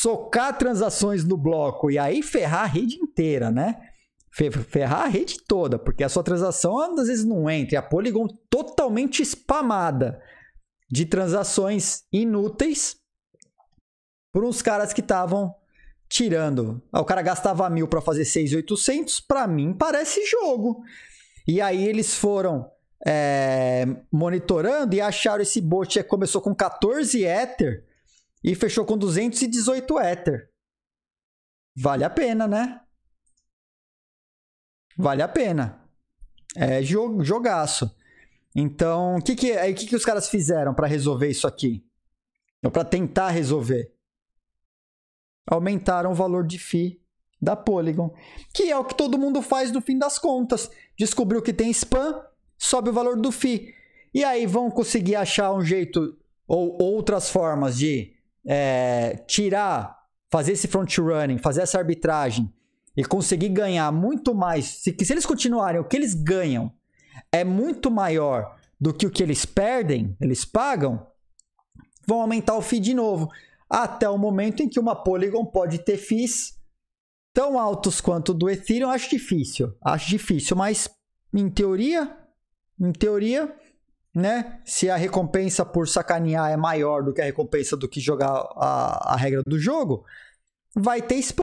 socar transações no bloco e aí ferrar a rede inteira, né? Ferrar a rede toda, porque a sua transação às vezes não entra. E a Polygon totalmente spamada de transações inúteis por uns caras que estavam tirando. Ah, o cara gastava mil para fazer 6,800. Para mim, parece jogo. E aí eles foram é, monitorando e acharam esse bot. Começou com 14 Ether e fechou com 218 Ether. Vale a pena, né? Vale a pena. É jogaço. Então, o que que, que que os caras fizeram para resolver isso aqui? para tentar resolver. Aumentaram o valor de FI da Polygon, que é o que todo mundo faz no fim das contas. Descobriu que tem spam, sobe o valor do FI. E aí vão conseguir achar um jeito ou outras formas de é, tirar, fazer esse front running, fazer essa arbitragem e conseguir ganhar muito mais, se, se eles continuarem, o que eles ganham é muito maior do que o que eles perdem, eles pagam, vão aumentar o FII de novo. Até o momento em que uma Polygon pode ter FIIs tão altos quanto o do Ethereum, acho difícil. Acho difícil, mas em teoria, em teoria, né? Se a recompensa por sacanear é maior do que a recompensa do que jogar a, a regra do jogo, vai ter spam